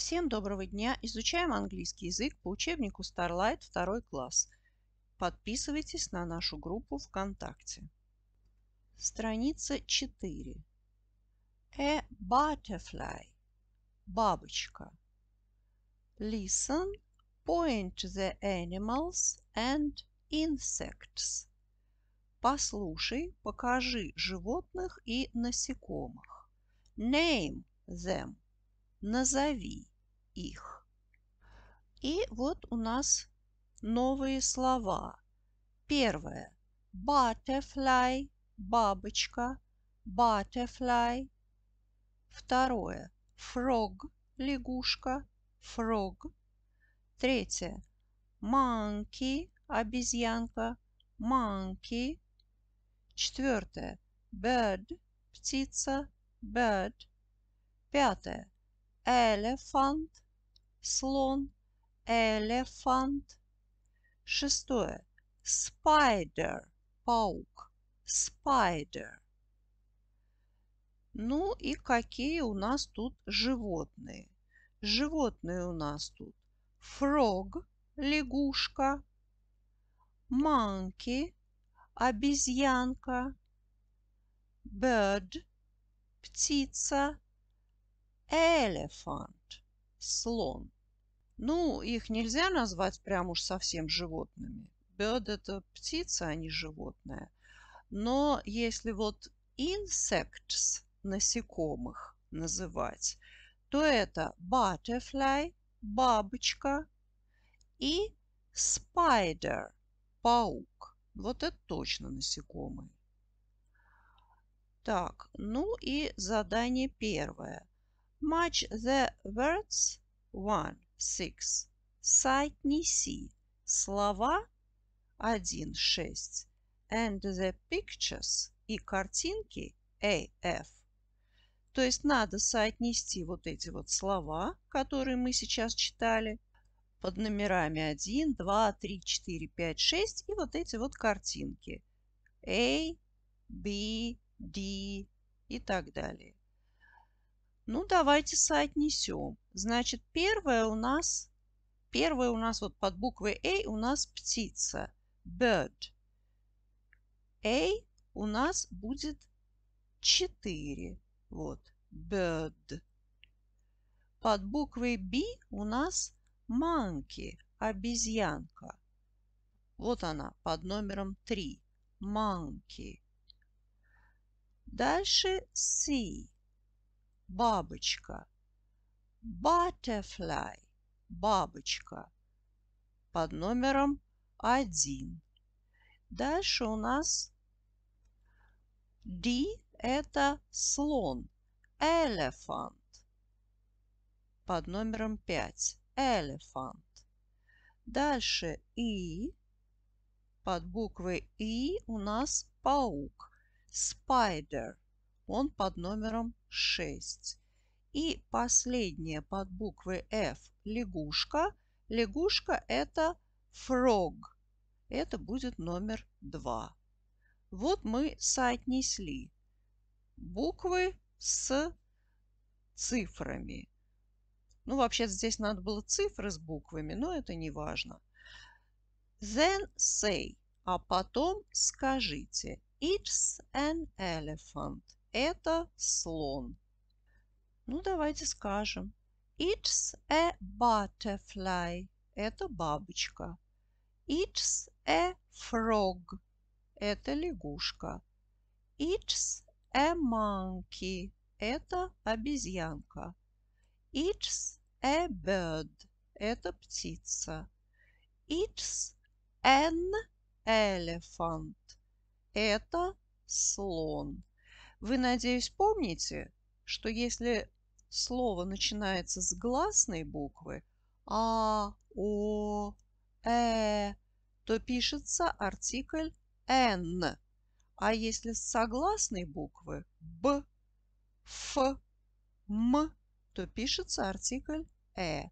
Всем доброго дня! Изучаем английский язык по учебнику Starlight 2 класс. Подписывайтесь на нашу группу ВКонтакте. Страница 4. A butterfly. Бабочка. Listen, point the animals and insects. Послушай, покажи животных и насекомых. Name them. Назови их. И вот у нас новые слова. Первое. Butterfly – бабочка. Butterfly. Второе. Frog – лягушка. Frog. Третье. Monkey – обезьянка. Monkey. Четвертое. Bird – птица. Bird. Пятое. Elephant – слон, elephant, Шестое. Spider, паук, spider. Ну и какие у нас тут животные? Животные у нас тут frog, лягушка, monkey, обезьянка, bird, птица, elephant слон. Ну, их нельзя назвать прям уж совсем животными. Bird – это птица, а не животное. Но если вот insects, насекомых, называть, то это butterfly, бабочка, и spider, паук. Вот это точно насекомые. Так, ну и задание первое. Match the words 1, 6. Sight не Слова 1, 6. And the pictures и картинки AF. То есть надо соотнести вот эти вот слова, которые мы сейчас читали, под номерами 1, 2, 3, 4, 5, 6 и вот эти вот картинки. A, B, D и так далее. Ну, давайте соотнесем. Значит, первое у нас, первое у нас вот под буквой A у нас птица. Bird. A у нас будет 4. Вот. Bird. Под буквой B у нас monkey. Обезьянка. Вот она под номером 3. Monkey. Дальше C бабочка. Butterfly – бабочка под номером один. Дальше у нас D – это слон. Elephant под номером пять, Elephant. Дальше И. Под буквой И у нас паук. Spider – он под номером 6. И последняя под буквы F лягушка. Лягушка это frog. Это будет номер 2. Вот мы соотнесли буквы с цифрами. Ну, вообще здесь надо было цифры с буквами, но это не важно. Then say, а потом скажите. It's an elephant. Это слон. Ну, давайте скажем. It's a butterfly. Это бабочка. It's a frog. Это лягушка. It's a monkey. Это обезьянка. It's a bird. Это птица. It's an elephant. Это слон. Вы, надеюсь, помните, что если слово начинается с гласной буквы А, О, Э, то пишется артикль Н. А если с согласной буквы Б, Ф, М, то пишется артикль Э.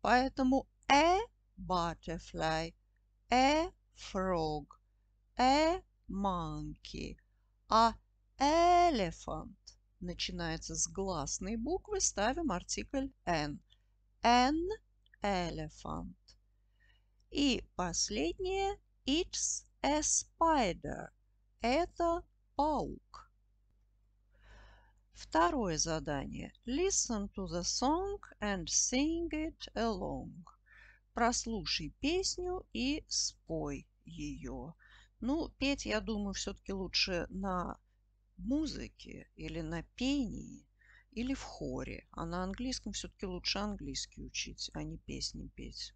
Поэтому Э butterfly, a «э» frog, a «э» monkey, а elephant начинается с гласной буквы, ставим артикль n. An elephant. И последнее it's a spider. Это паук. Второе задание. Listen to the song and sing it along. Прослушай песню и спой ее. Ну, петь, я думаю, все-таки лучше на музыке или на пении, или в хоре. А на английском все-таки лучше английский учить, а не песни петь.